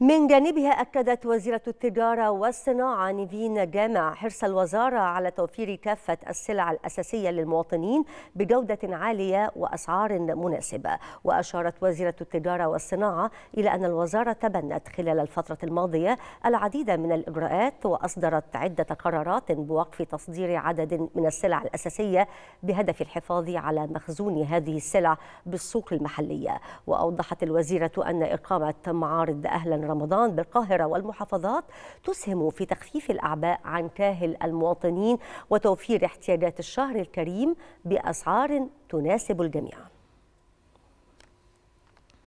من جانبها أكدت وزيرة التجارة والصناعة نيفين جامع حرص الوزارة على توفير كافة السلع الأساسية للمواطنين بجودة عالية وأسعار مناسبة وأشارت وزيرة التجارة والصناعة إلى أن الوزارة تبنت خلال الفترة الماضية العديد من الإجراءات وأصدرت عدة قرارات بوقف تصدير عدد من السلع الأساسية بهدف الحفاظ على مخزون هذه السلع بالسوق المحلية وأوضحت الوزيرة أن إقامة معارض أهلا رمضان بالقاهرة والمحافظات تسهم في تخفيف الأعباء عن كاهل المواطنين وتوفير احتياجات الشهر الكريم بأسعار تناسب الجميع